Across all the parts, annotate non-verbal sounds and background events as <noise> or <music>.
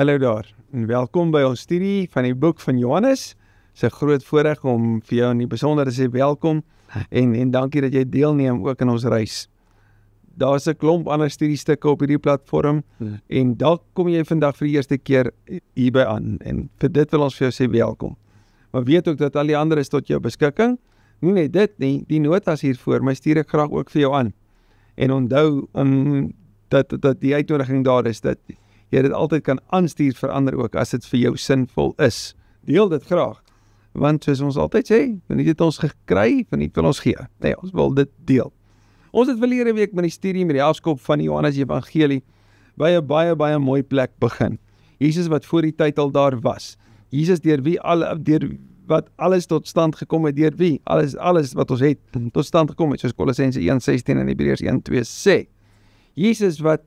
Hallo daar en welkom by ons studie van die boek van Johannes. Dit is 'n groot voorreg om vir jou in die besonder te sê welkom en en dankie dat jy deelneem ook aan ons reis. Daar's 'n klomp ander studiestukke op hierdie platform ja. en dalk kom jy vandag vir die eerste keer hier by aan en vir dit wil ons vir jou sê welkom. Maar weet ook dat al die ander is tot jou beskikking. Nie net dit nie, die notas hier voor, my stuur ek graag ook vir jou aan. En onthou om um, dat dat die uitnodiging daar is dat jy dit altyd kan aanstuur verander ook as dit vir jou sinvol is. Deel dit graag want soos ons altyd sê, wanneer jy dit ons gekry, dan wil ons gee. Nee, ons wil dit deel. Ons het verlede week met die studie met die afskop van die Johannes Evangelie by 'n baie baie mooi plek begin. Jesus wat voor die tyd al daar was. Jesus deur wie al deur wat alles tot stand gekom het deur wie? Alles alles wat ons het tot stand gekom het soos Kolossense 1:16 en Hebreërs 1:2 sê. Jesus wat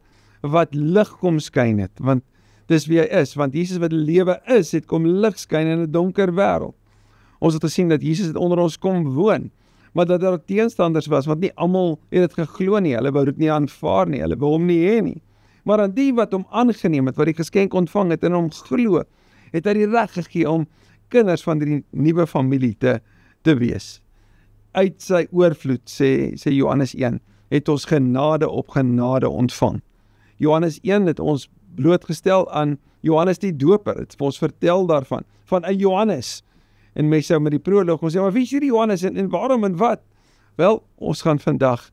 wat lig kom skyn het, want dis wie hy is, want Jesus wat lewe is, het kom lig skyn in 'n donker wêreld. Ons het gesien dat Jesus het onder ons kom woon, maar dat daar teenstanders was want nie almal het dit geglo nie, hulle wou dit nie aanvaar nie, hulle wou hom nie hê nie. Maar aan die wat hom aangeneem het, wat die geskenk ontvang het en hom glo, het hy die reg gegee om kinders van die nuwe familie te te wees. Uit sy oorvloed sê sê Johannes 1 het ons genade op genade ontvang. Johannes 1 het ons blootgestel aan Johannes die Doper. Dit ons vertel daarvan van 'n Johannes. En mense sou met die proloog ons sê, "Maar wie is hierdie Johannes en, en waarom en wat?" Wel, ons gaan vandag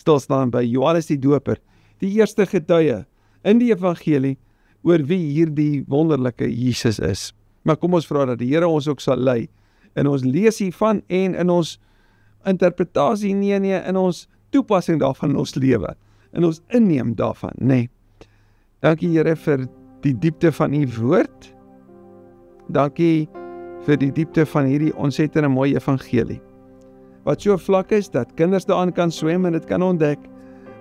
stil staan by Johannes die Doper, die eerste getuie in die evangelie oor wie hierdie wonderlike Jesus is. Maar kom ons vra dat die Here ons ook sal lei in ons lesie van en in ons interpretasie nee nee in ons toepassing daarvan in ons lewe in ons inneem daarvan nê nee. Dankie Here vir die diepte van u woord. Dankie vir die diepte van hierdie onsettende mooi evangelie. Wat so vlak is dat kinders daaraan kan swem en dit kan ontdek,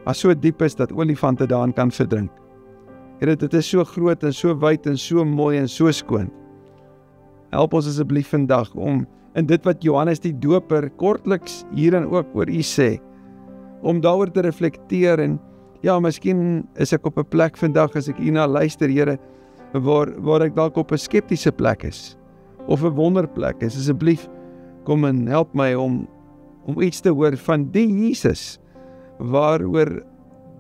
maar so diep is dat olifante daaraan kan verdrink. Here, dit is so groot en so wyd en so mooi en so skoon. Help ons asseblief vandag om in dit wat Johannes die Doper kortliks hierin ook oor u sê, om daaroor te reflekteer en Ja, miskien is ek op 'n plek vandag as ek u na luister, Here, waar waar ek dalk op 'n skeptiese plek is of 'n wonderplek is. Asseblief kom en help my om om iets te hoor van die Jesus waaroor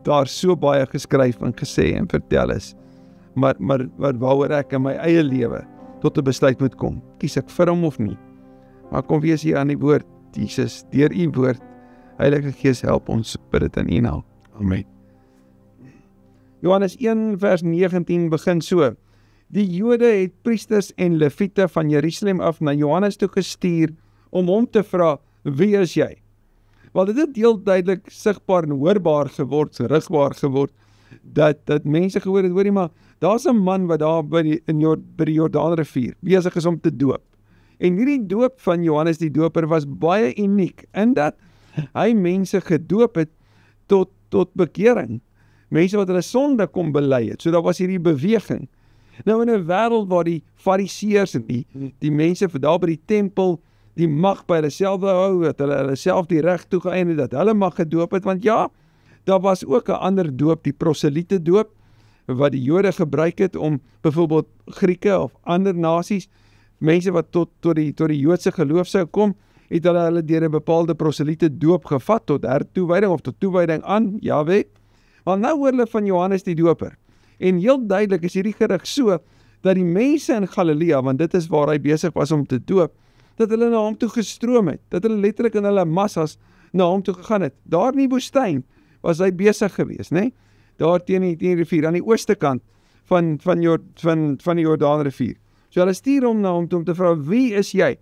daar so baie geskryf en gesê en vertel is. Maar maar wat waaroor ek in my eie lewe tot 'n besluit moet kom. Kies ek vir hom of nie? Maar kom wees hier aan die woord Jesus, deur u woord Heilige Gees help ons bid dit in u naam. Amen. Johannes 1:19 begin so: Die Jode het priesters en leviete van Jerusalem af na Johannes toe gestuur om hom te vra: "Wie is jy?" Wel dit het deel duidelik sigbaar en hoorbaar geword, rigbaar geword dat dat mense gehoor het, hoorie maar, daar's 'n man wat daar by die in Jord, by die Jordaanrivier besig is om te doop. En hierdie doop van Johannes die Doper was baie uniek in dat hy mense gedoop het tot tot bekering mense wat hulle sonde kom bely het. So daar was hierdie beweging. Nou in 'n wêreld waar die fariseërs en die die mense vir daar by die tempel die mag by hulle self hou dat hulle hulle self die reg toegeëien het dat hulle mag gedoop het want ja, daar was ook 'n ander doop, die proselite doop wat die Jode gebruik het om byvoorbeeld Grieke of ander nasies mense wat tot tot die tot die Joodse geloof sou kom het hulle hulle deur 'n bepaalde proselite doop gevat tot hertoewyding of tot toewyding aan Jahwe Want nou hoor hulle van Johannes die Doper. En heel duidelik is hierdie gerug so dat die mense in Galilea, want dit is waar hy besig was om te doop, dat hulle na hom toe gestroom het, dat hulle letterlik in hulle massas na hom toe gegaan het. Daar in die woestyn was hy besig geweest, né? Nee? Daar teen die teen die rivier aan die ooste kant van van jou van van die Jordaanrivier. So hulle stuur hom na hom toe om te vra wie is jy?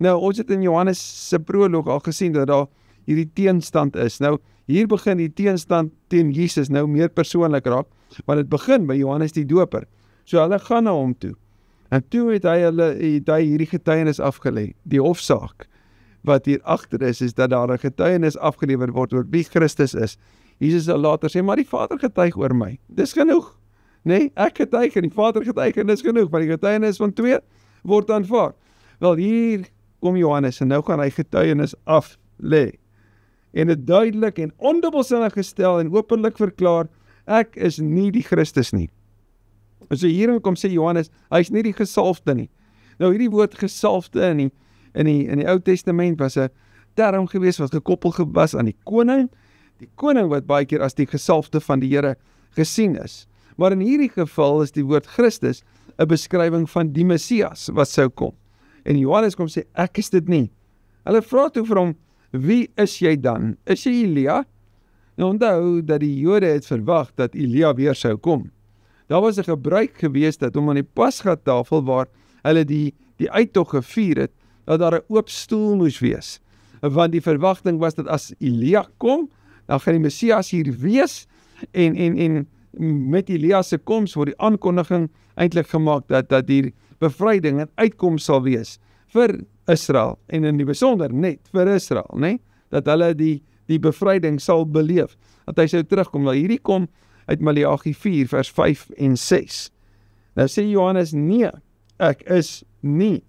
Nou ons het in Johannes se proloog al gesien dat daar hierdie teenstand is. Nou Hier begin die teenstand teen Jesus nou meer persoonlik raak, want dit begin by Johannes die Doper. So hulle gaan na hom toe. En toe het hy hulle het hy hierdie getuienis afgelê, die hofsaak wat hier agter is is dat daar 'n getuienis afgelewer word oor wie Christus is. Jesus sal later sê, "Maar die Vader getuig oor my." Dis genoeg. Né? Nee, ek getuig en die Vader getuig en dis genoeg, maar die getuienis van twee word aanvaar. Wel hier kom Johannes en nou gaan hy getuienis af lê en dit duidelik en ondubbelsinnig gestel en openlik verklaar ek is nie die Christus nie. En so hierin kom sê Johannes, hy's nie die gesalfde nie. Nou hierdie woord gesalfde in die in die in die Ou Testament was 'n term gewees wat gekoppel was aan die koning, die koning wat baie keer as die gesalfde van die Here gesien is. Maar in hierdie geval is die woord Christus 'n beskrywing van die Messias wat sou kom. En Johannes kom sê ek is dit nie. Hulle vra toe vir hom, wie is jy dan? Is jy Elia? Nou onthou dat die Jode het verwag dat Elia weer sou kom. Daar was 'n gebruik gewees dat om aan die Pasga-tafel waar hulle die die uittog gevier het, dat daar 'n oop stoel moes wees, want die verwagting was dat as Elia kom, dan gaan die Messias hier wees en en en met Elia se koms word die aankondiging eintlik gemaak dat dat hier bevryding en uitkoms sal wees vir Israel en in die besonder net vir Israel, nê, dat hulle die die bevryding sal beleef. Dat hy sou terugkom. Nou hierdie kom uit Maleagi 4 vers 5 en 6. Nou sê Johannes: "Nee, ek is nie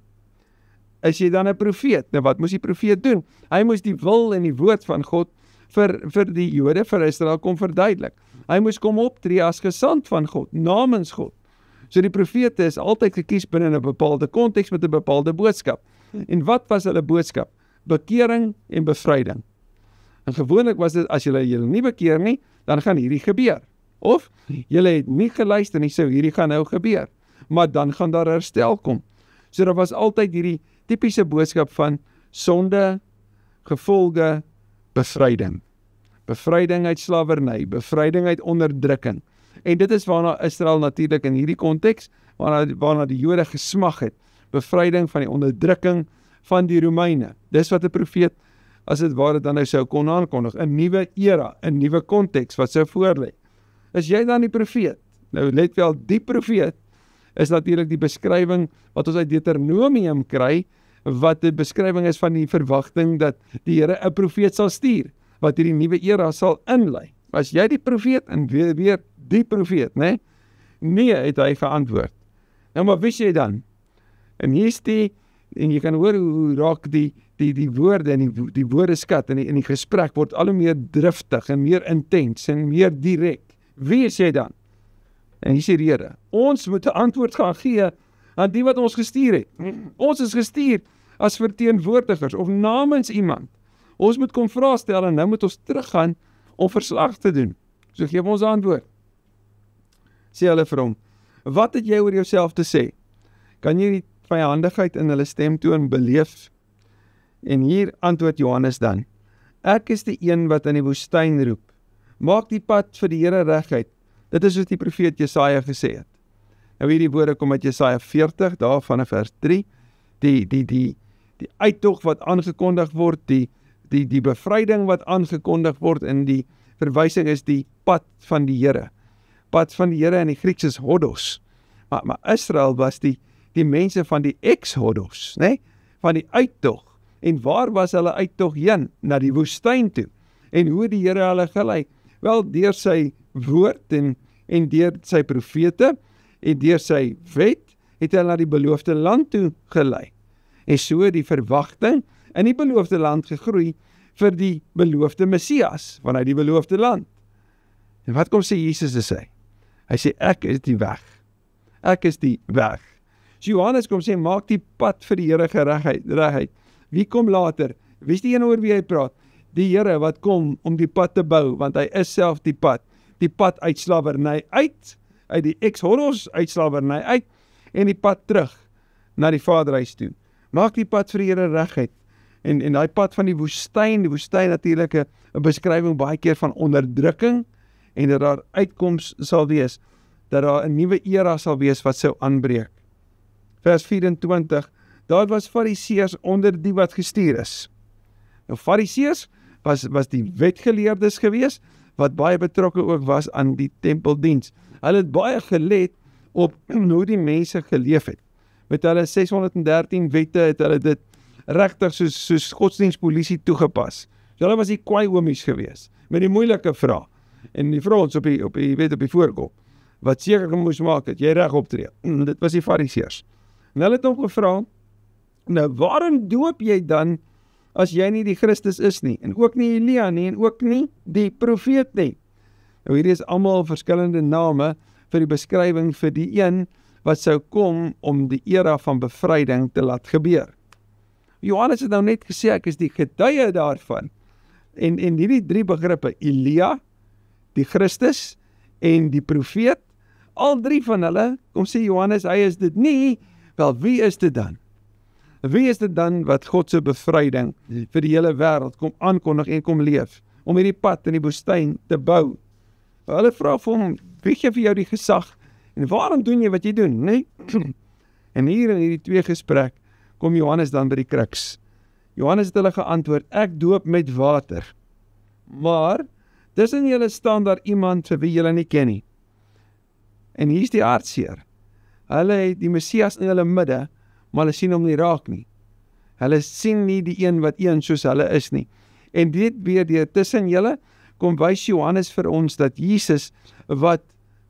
is jy dan 'n profeet? Nou wat moes die profeet doen? Hy moes die wil en die woord van God vir vir die Jode vir Israel kom verduidelik. Hy moes kom optree as gesant van God namens God. So die profete is altyd gekies binne 'n bepaalde konteks met 'n bepaalde boodskap. En wat was hulle boodskap? Bekering en bevryding. En gewoonlik was dit as jy jy nie bekeer nie, dan gaan hierdie gebeur. Of jy het nie geluister nie, sou hierdie gaan nou gebeur. Maar dan gaan daar herstel kom. So daar was altyd hierdie tipiese boodskap van sonde, gevolge, bevryding. Bevryding uit slawerny, bevryding uit onderdrukking. En dit is waarna Israel natuurlik in hierdie konteks waarna waarna die Jode gesmag het bevryding van die onderdrukking van die Romeine. Dis wat 'n profeet as dit ware dan nou sou kon aankondig, 'n nuwe era, 'n nuwe konteks wat sou voorlê. Is jy dan die profeet? Nou let wel, die profeet is natuurlik die beskrywing wat ons uit Deuteronomium kry wat 'n beskrywing is van die verwagting dat die Here 'n profeet sal stuur wat hierdie nuwe era sal inlei. As jy die profeet en weer, weer die profeet, né? Nee, het hy geantwoord. Nou maar wie sê jy dan? En hier's die en jy kan hoor hoe raak die die die woorde en die die woordeskat in die in die gesprek word al hoe meer driftig en meer intens en meer direk. Wie is jy dan? En hier sê die Here, ons moet 'n antwoord gaan gee aan die wat ons gestuur het. Ons is gestuur as verteenwoordigers of namens iemand. Ons moet kom vra stel en nou moet ons teruggaan om verslag te doen. So gee ons antwoord. Sê hulle vir hom: "Wat het jy oor jouself te sê? Kan jy die vyandigheid in hulle stemtoon beleef. En hier antwoord Johannes dan: Ek is die een wat in die woestyn roep. Maak die pad vir die Here reguit. Dit is wat die profeet Jesaja gesê het. Nou hierdie woorde kom uit Jesaja 40 daarvan in vers 3. Die die die die uittog wat aangekondig word, die die die bevryding wat aangekondig word in die verwysing is die pad van die Here. Pad van die Here in die Grieks is hodos. Maar maar Israel was die die mense van die Exodus, nê, nee? van die uittog. En waar was hulle uittog heen? Na die woestyn toe. En hoe die Here hulle gelei? Wel deur sy woord en en deur sy profete en deur sy wet het hulle na die beloofde land toe gelei. En so die verwagting in die beloofde land gegroei vir die beloofde Messias vanuit die beloofde land. En wat kom sê Jesus te sê? Hy sê ek is die weg. Ek is die weg. So Johannes kom sê maak die pad vir die Here geregheid reguit. Wie kom later? Wie's die een oor wie hy praat? Die Here wat kom om die pad te bou want hy is self die pad. Die pad uit slawerny uit uit die ex-horrors uit slawerny uit en die pad terug na die Vaderhuis toe. Maak die pad vir die Here reguit. En en daai pad van die woestyn, die woestyn natuurlik 'n beskrywing baie keer van onderdrukking en dat daar uitkoms sal wees dat daar 'n nuwe era sal wees wat sou aanbreek vers 24, daar was fariseërs onder die wat gestuur is. Nou fariseërs was was die wetgeleerdes gewees wat baie betrokke ook was aan die tempeldiens. Hulle het baie gelet op <clears throat> hoe die mense geleef het. Met hulle 613 wette het hulle dit regtig soos soos godsdienspolisie toegepas. So hulle was die kwaai homies gewees met die moeilike vrae en die vrae ons op die op die wet op die voorkop wat seker moes maak dat jy reg optree. <clears throat> Dit was die fariseërs. En hulle het hom gevra, "Nou, waarom doop jy dan as jy nie die Christus is nie en ook nie Elia nie en ook nie die profeet nie?" Nou hierdie is almal verskillende name vir die beskrywing vir die een wat sou kom om die era van bevryding te laat gebeur. Johannes het nou net gesê ek is die getuie daarvan. En en hierdie drie begrippe, Elia, die Christus en die profeet, al drie van hulle, kom sê Johannes, hy is dit nie, Wel, wie is dit dan? Wie is dit dan wat God se bevryding vir die hele wêreld kom aankondig en kom leef om hierdie pad in die woestyn te bou? Hulle vra vir hom, "Wie gee vir jou die gesag en waarom doen jy wat jy doen?" Nê? Nee? <clears throat> En hier in hierdie twee gesprek kom Johannes dan by die kruks. Johannes het hulle geantwoord, "Ek doop met water." Maar tussen julle staan daar iemand vir wie julle nie ken nie. En hier's die hartseer. Hulle het die Messias in hulle midde, maar hulle sien hom nie raak nie. Hulle sien nie die een wat een soos hulle is nie. En dit weer deur tussen julle kom wys Johannes vir ons dat Jesus wat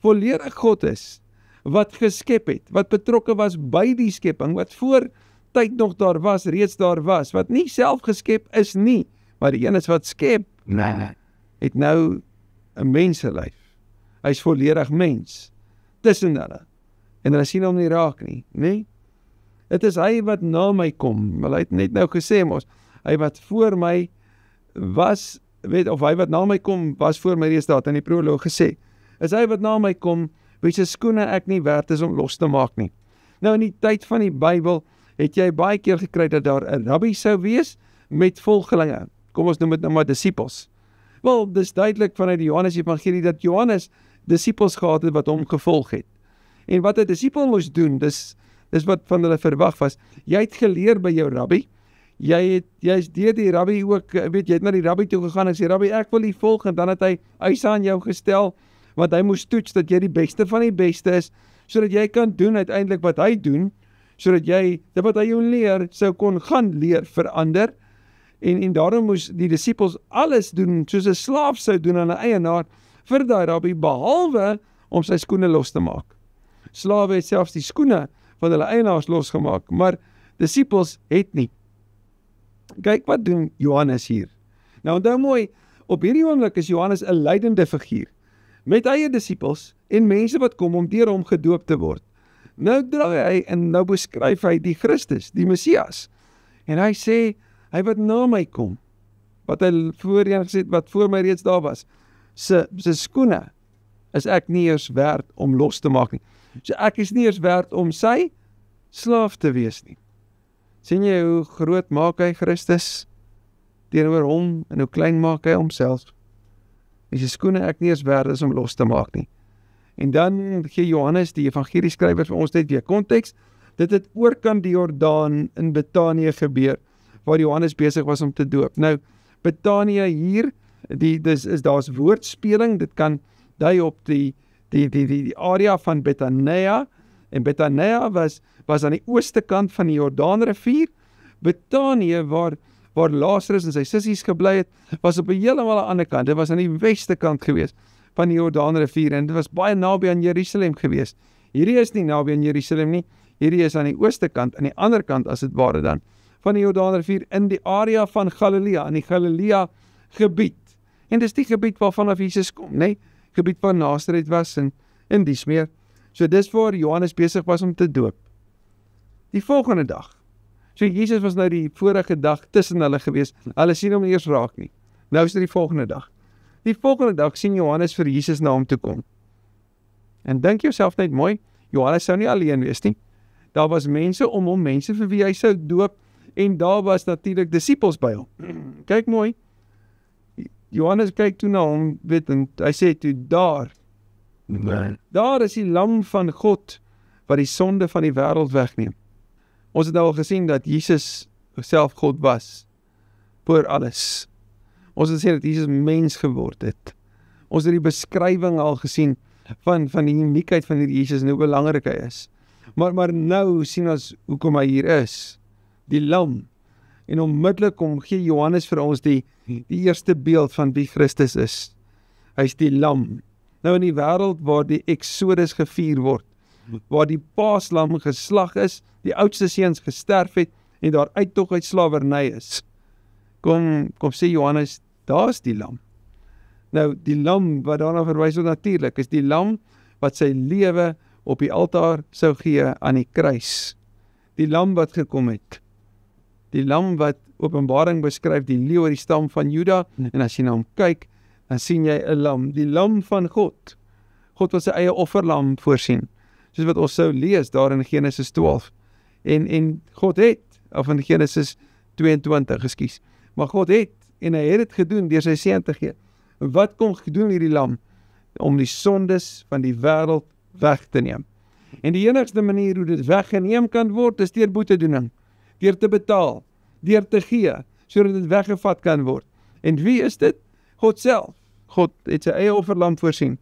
volledig God is, wat geskep het, wat betrokke was by die skepping, wat voor tyd nog daar was, reeds daar was, wat nie self geskep is nie, maar die een is wat skep. Nee, nee. Het nou 'n menselyf. Hy's volledig mens tussen hulle en hulle sien hom nie raak nie, né? Nee? Dit is hy wat na my kom. Wel hy het net nou gesê mos, hy wat voor my was, weet of hy wat na my kom was voor my reeds daar in die proloog gesê. Is hy wat na my kom, wie se skoene ek nie werd is om los te maak nie. Nou in die tyd van die Bybel het jy baie keer gekry dat daar 'n rabbi sou wees met volgelinge. Kom ons noem dit nou maar disippels. Wel, dis duidelik vanuit die Johannes Evangelie dat Johannes disippels gehad het wat hom gevolg het. En wat 'n disipel moet doen, dis dis wat van hulle verwag was. Jy het geleer by jou rabbi. Jy het jy's deur die rabbi ook, eh, weet jy, het na die rabbi toe gegaan en sê rabbi, ek wil u volg en dan het hy eise aan jou gestel want hy moes toets dat jy die beste van die beste is sodat jy kan doen uiteindelik wat hy doen sodat jy dit wat hy jou leer sou kon gaan leer verander en en daarom moes die disippels alles doen soos 'n slaaf sou doen aan 'n eienaar vir daai rabbi behalwe om sy skoene los te maak slawe het selfs die skoene van hulle eienaars losgemaak, maar disippels het nie. Kyk wat doen Johannes hier. Nou onthou mooi, op hierdie oomblik is Johannes 'n leidende figuur met eie disippels en mense wat kom om deur hom gedoop te word. Nou draai hy en nou beskryf hy die Christus, die Messias. En hy sê hy wat na my kom, wat hy voorheen gesê het wat voor my reeds daar was, se se skoene is ek nie eens werd om los te maak nie. So ek is nie eens werd om sy slaaf te wees nie. sien jy hoe groot maak hy Christus teenoor hom en hoe klein maak hy homself? Is die skoene ek nie eens werd is om los te maak nie. En dan gee Johannes die evangelie skrywer vir ons net weer konteks. Dit het oor kan die Jordaan in Betanië gebeur waar Johannes besig was om te doop. Nou Betanië hier, die dis is daar's woordspeling, dit kan dui op die die die die, die area van Betania en Betania was was aan die ooste kant van die Jordaanrivier. Betanië waar waar Lazarus en sy sissies gebly het, was op 'n heeltemal ander kant. Dit was aan die weste kant gewees van die Jordaanrivier en dit was baie naby aan Jerusalem gewees. Hierdie is nie naby aan Jerusalem nie. Hierdie is aan die ooste kant, aan die ander kant as dit ware dan van die Jordaanrivier in die area van Galilea, in die Galilea gebied. En dis die gebied waarvan af Jesus kom, nê? Nee? gebied van Nasaret was en in dies meer. So dis waar Johannes besig was om te doop. Die volgende dag. So Jesus was nou die vorige dag tussen hulle gewees. Hulle sien hom eers raak nie. Nou is dit die volgende dag. Die volgende dag sien Johannes vir Jesus na hom toe kom. En dink jouself net mooi, Johannes sou nie alleen wees nie. Daar was mense om hom, mense vir wie hy sou doop en daar was natuurlik disippels by hom. <clears throat> Kyk mooi, Johannes kyk toe na hom, weet en hy sê toe daar. Man. Daar is die lam van God wat die sonde van die wêreld wegneem. Ons het nou al gesien dat Jesus self God was voor alles. Ons het gesien dat Jesus mens geword het. Ons het die beskrywing al gesien van van die uniekheid van hierdie Jesus en hoe belangrik hy is. Maar maar nou sien ons hoekom hy hier is. Die lam en onmiddellik kom gee Johannes vir ons die die eerste beeld van wie Christus is. Hy's die lam. Nou in die wêreld waar die Exodus gevier word, waar die Paaslam geslag is, die oudste seuns gesterf het en daar uittog uit slawerny is. Kom kom sê Johannes, daar's die lam. Nou die lam wat daarna verwys word natuurlik is die lam wat sy lewe op die altaar sou gee aan die kruis. Die lam wat gekom het die lam wat Openbaring beskryf die leeu uit die stam van Juda nee. en as jy na nou hom kyk dan sien jy 'n lam, die lam van God. God wat sy eie offerlam voorsien. Soos wat ons sou lees daar in Genesis 12. En en God het of in Genesis 22, ekskuus. Maar God het en hy het dit gedoen deur sy seën te gee. Wat kom gedoen hierdie lam om die sondes van die wêreld weg te neem? En die enigste manier hoe dit weggeneem kan word is deur boetedoening deur te betaal, deur te gee sodat dit weggevat kan word. En wie is dit? God self. God het sy eie offerlam voorsien.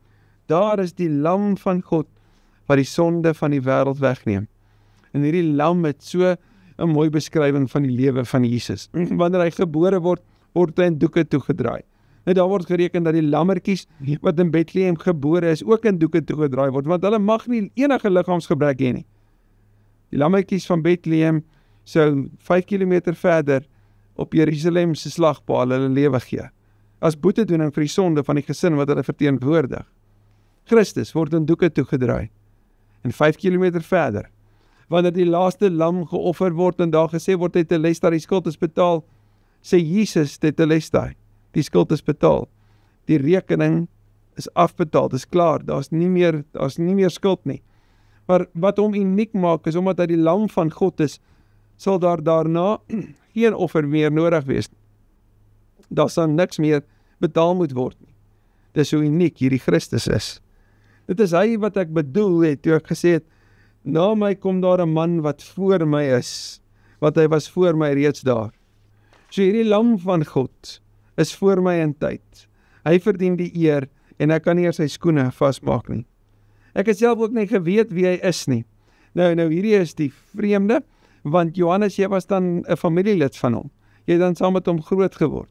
Daar is die lam van God wat die sonde van die wêreld wegneem. En hierdie lam het so 'n mooi beskrywing van die lewe van Jesus. <clears throat> Wanneer hy gebore word, word hy in doeke toegedraai. Nou daar word gereken dat die lammetjies wat in Bethlehem gebore is, ook in doeke toegedraai word want hulle mag nie enige liggaamsgebrek hê nie. Die lammetjies van Bethlehem sou 5 km verder op Jerusalem se slagpaal hulle lewe gee as boetedoening vir die sonde van die gesin wat hulle verteenwoordig. Christus word in doeke toegedraai en 5 km verder wanneer die laaste lam geoffer word en daar gesê word hy te Lestai die skuld is betaal, sê Jesus dit te Lestai, die skuld is betaal. Die rekening is afbetaal, dis klaar, daar's nie meer daar's nie meer skuld nie. Maar wat hom uniek maak is omdat hy die lam van God is sal daar daarna <clears throat> geen offer meer nodig wees. Daar sal niks meer betaal moet word nie. Dis hoe uniek hierdie Christus is. Dit is hy wat ek bedoel het toe ek gesê het na my kom daar 'n man wat voor my is, wat hy was voor my reeds daar. So hierdie lam van God is voor my in tyd. Hy verdien die eer en ek kan nie eers sy skoene vasmaak nie. Ek het self ook nie geweet wie hy is nie. Nou nou hierdie is die vreemde want Johannes jy was dan 'n familielid van hom. Jy het dan saam met hom groot geword.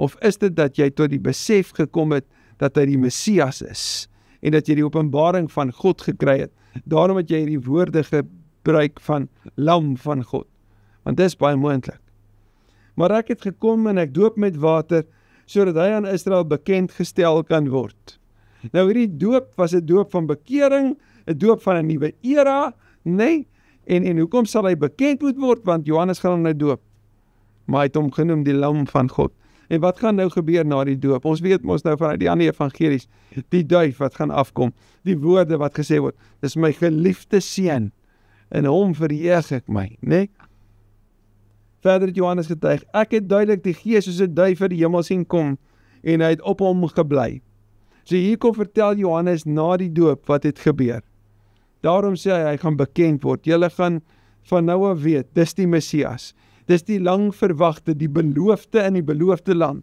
Of is dit dat jy tot die besef gekom het dat hy die Messias is en dat jy die openbaring van God gekry het. Daarom het jy hierdie woorde gebruik van lam van God. Want dit is baie moontlik. Maar ek het gekom en ek doop met water sodat hy aan Israel bekend gestel kan word. Nou hierdie doop was 'n doop van bekering, 'n doop van 'n nuwe era, nê? Nee, En en hoekom sal hy bekend moet word want Johannes gaan hom nou doop. Maar hy het hom genoem die lam van God. En wat gaan nou gebeur na die doop? Ons weet mos nou vanuit die ander evangelies, die duif wat gaan afkom, die woorde wat gesê word, dis my geliefde seun en hom verheug ek my, né? Nee? Verder het Johannes getuig, ek het duidelik die Gees soos 'n duif uit die hemel sien kom en hy het op hom gebly. So hier kom vertel Johannes na die doop wat het gebeur. Daarom sê hy hy gaan bekend word. Julle gaan van nou af weet, dis die Messias. Dis die lang verwagte, die beloofde in die beloofde land.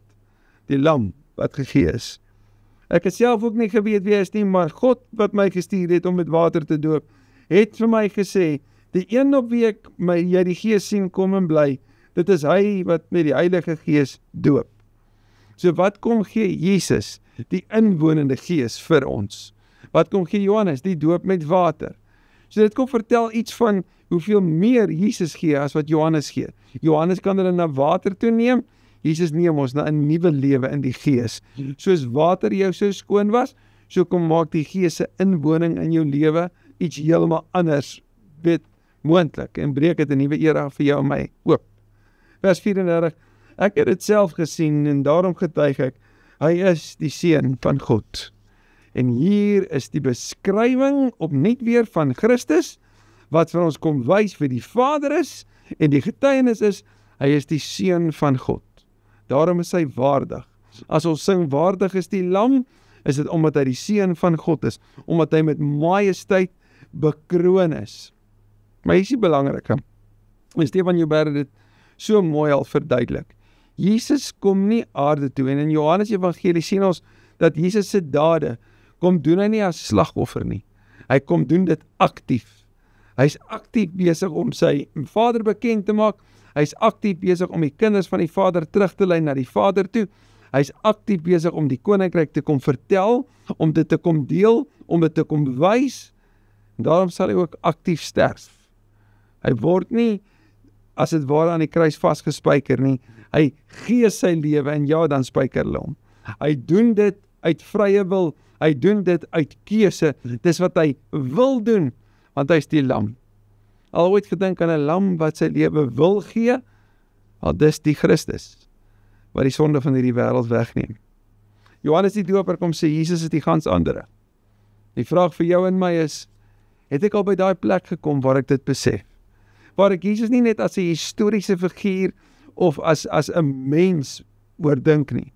Die lam wat gegee is. Ek het self ook nie geweet wie is nie, maar God wat my gestuur het om met water te doop, het vir my gesê, die een op wie ek my jy die Gees sien kom en bly, dit is hy wat met die Heilige Gees doop. So wat kom gee Jesus, die inwonende Gees vir ons? wat kom gee Johannes die doop met water. So dit kom vertel iets van hoeveel meer Jesus gee as wat Johannes gee. Johannes kan hulle na water toe neem. Jesus neem ons na 'n nuwe lewe in die Gees. Soos water jou so skoon was, so kom maak die Gees se inwoning in jou lewe iets heeltemal anders wit moontlik en breek dit 'n nuwe era vir jou en my oop. Vers 34. Ek het dit self gesien en daarom getuig ek hy is die seun van God. En hier is die beskrywing op net weer van Christus wat vir ons kom wys wie die Vader is en die getuienis is hy is die seun van God. Daarom is hy waardig. As ons sing waardig is die lam, is dit omdat hy die seun van God is, omdat hy met majesteit bekroon is. Maar hier is die belangrike. En Stefan Joubert het dit so mooi al verduidelik. Jesus kom nie aarde toe en in Johannes Evangelie sien ons dat Jesus se dade kom doen hy nie as slagoffer nie. Hy kom doen dit aktief. Hy's aktief besig om sy Vader bekend te maak. Hy's aktief besig om die kinders van die Vader terug te lei na die Vader toe. Hy's aktief besig om die koninkryk te kom vertel, om dit te kom deel, om dit te kom wys. Daarom sal hy ook aktief sterf. Hy word nie as dit ware aan die kruis vasgespijker nie. Hy gee sy lewe en ja, dan spyker hulle hom. Hy doen dit uit vrye wil. Hy doen dit uit keuse. Dis wat hy wil doen want hy is die lam. Al ooit gedink aan 'n lam wat sy lewe wil gee? Want dis die Christus wat die sonde van hierdie wêreld wegneem. Johannes die Doper kom sê Jesus is die gans ander. Die vraag vir jou en my is: het ek al by daai plek gekom waar ek dit besef? Waar ek Jesus nie net as 'n historiese figuur of as as 'n mens oordink nie,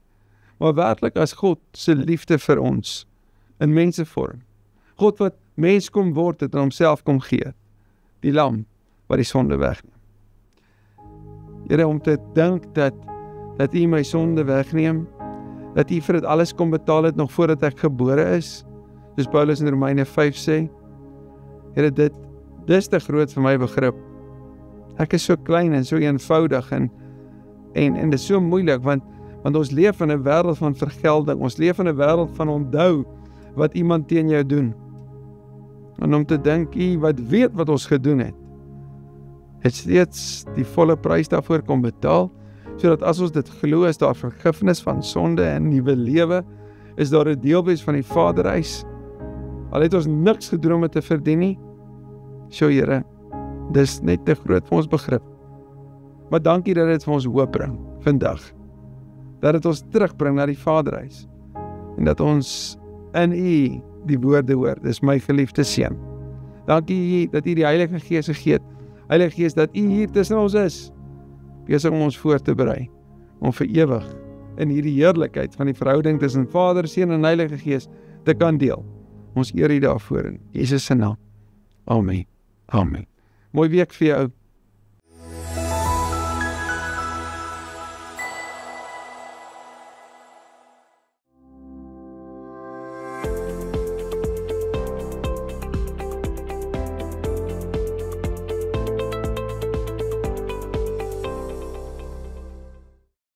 maar werklik as God se liefde vir ons in mensevorm. God wat mens kom word het en homself kom gee. Die lam wat die sonde wegneem. Here om te dink dat dat U my sonde wegneem, dat U vir dit alles kom betaal het nog voordat ek gebore is, soos Paulus in Romeine 5 sê. Here dit dis te groot vir my begrip. Ek is so klein en so eenvoudig en en en dit is so moeilik want want ons leef in 'n wêreld van vergelding. Ons leef in 'n wêreld van onthou wat iemand teen jou doen. En om te dink, "U wat weet wat ons gedoen het, het steeds die volle prys daarvoor kom betaal, sodat as ons dit glo, is daar vergifnis van sonde en nuwe lewe, is daar 'n deelwys van die Vaderhuis. Al het ons niks gedroom om te verdien nie. So Here, dis net te groot vir ons begrip. Maar dankie dat dit vir ons hoop bring vandag dat dit ons terugbring na die Vaderhuis en dat ons in U die woorde hoor. Dis my geliefde seun. Dankie U dat U die Heilige Gees gegee het. Heilige Gees dat U hier tussen ons is besig om ons voor te berei om vir ewig in hierdie heerlikheid van die verhouding tussen Vader, Seun en Heilige Gees te kan deel. Ons eer U daarvoor in Jesus se naam. Amen. Amen. Mooi week vir jou.